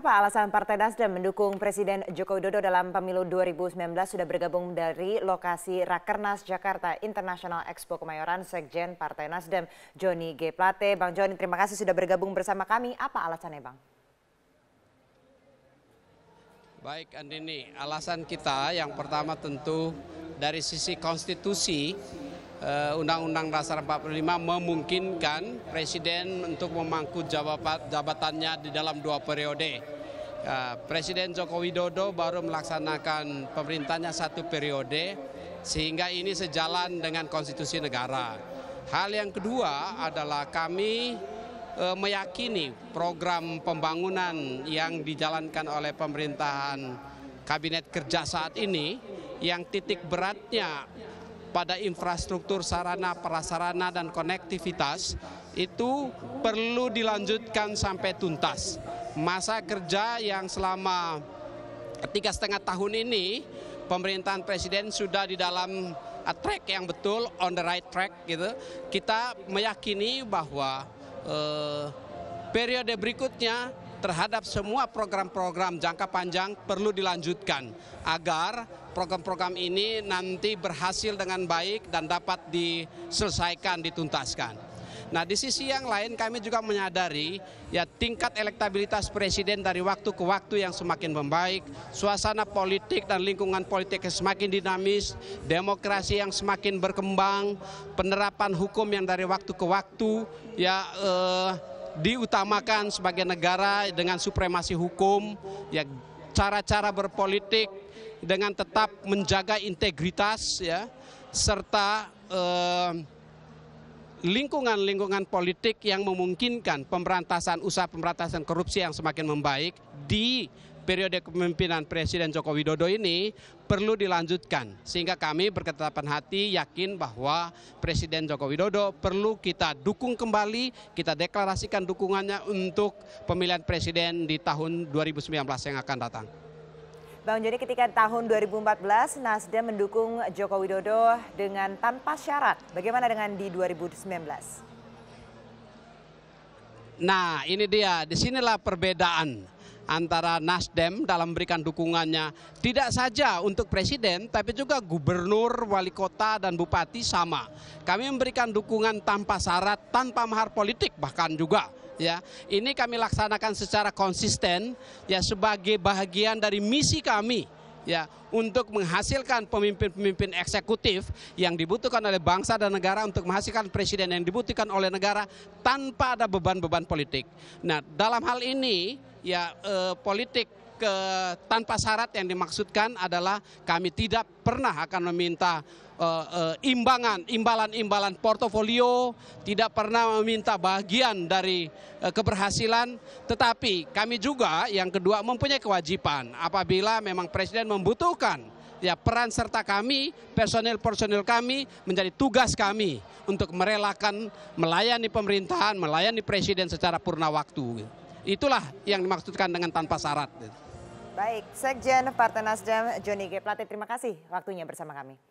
Apa alasan Partai Nasdem mendukung Presiden Joko Widodo dalam pemilu 2019 sudah bergabung dari lokasi Rakernas Jakarta International Expo Kemayoran Sekjen Partai Nasdem Joni G. Plate. Bang Joni terima kasih sudah bergabung bersama kami. Apa alasannya Bang? Baik Andini, alasan kita yang pertama tentu dari sisi konstitusi Eh, Undang-Undang Dasar 45 memungkinkan Presiden untuk memangku jabatannya di dalam dua periode. Eh, presiden Joko Widodo baru melaksanakan pemerintahnya satu periode, sehingga ini sejalan dengan konstitusi negara. Hal yang kedua adalah kami eh, meyakini program pembangunan yang dijalankan oleh pemerintahan Kabinet Kerja saat ini yang titik beratnya pada infrastruktur sarana prasarana dan konektivitas itu perlu dilanjutkan sampai tuntas. Masa kerja yang selama tiga setengah tahun ini pemerintahan presiden sudah di dalam track yang betul on the right track gitu. Kita meyakini bahwa eh, periode berikutnya terhadap semua program-program jangka panjang perlu dilanjutkan agar program-program ini nanti berhasil dengan baik dan dapat diselesaikan, dituntaskan. Nah, di sisi yang lain kami juga menyadari ya tingkat elektabilitas presiden dari waktu ke waktu yang semakin membaik, suasana politik dan lingkungan politik yang semakin dinamis, demokrasi yang semakin berkembang, penerapan hukum yang dari waktu ke waktu ya eh, diutamakan sebagai negara dengan supremasi hukum, ya cara-cara berpolitik dengan tetap menjaga integritas ya serta eh, lingkungan-lingkungan eh, politik yang memungkinkan pemberantasan usaha pemberantasan korupsi yang semakin membaik di periode kepemimpinan Presiden Joko Widodo ini perlu dilanjutkan. Sehingga kami berketetapan hati yakin bahwa Presiden Joko Widodo perlu kita dukung kembali, kita deklarasikan dukungannya untuk pemilihan Presiden di tahun 2019 yang akan datang. Bang Joni, ketika tahun 2014 Nasdem mendukung Joko Widodo dengan tanpa syarat. Bagaimana dengan di 2019? Nah, ini dia. Disinilah perbedaan antara Nasdem dalam memberikan dukungannya tidak saja untuk presiden tapi juga gubernur, wali kota dan bupati sama. Kami memberikan dukungan tanpa syarat, tanpa mahar politik bahkan juga ya. Ini kami laksanakan secara konsisten ya sebagai bagian dari misi kami ya untuk menghasilkan pemimpin-pemimpin eksekutif yang dibutuhkan oleh bangsa dan negara untuk menghasilkan presiden yang dibutuhkan oleh negara tanpa ada beban-beban politik. Nah, dalam hal ini ya eh, politik ke, tanpa syarat yang dimaksudkan adalah kami tidak pernah akan meminta eh, eh, imbangan, imbalan-imbalan portofolio, tidak pernah meminta bagian dari eh, keberhasilan, tetapi kami juga yang kedua mempunyai kewajiban apabila memang presiden membutuhkan ya peran serta kami, personil-personil kami menjadi tugas kami untuk merelakan melayani pemerintahan, melayani presiden secara purna waktu. Itulah yang dimaksudkan dengan tanpa syarat. Baik, Sekjen Partai Nasdem Joni G. Plate, terima kasih waktunya bersama kami.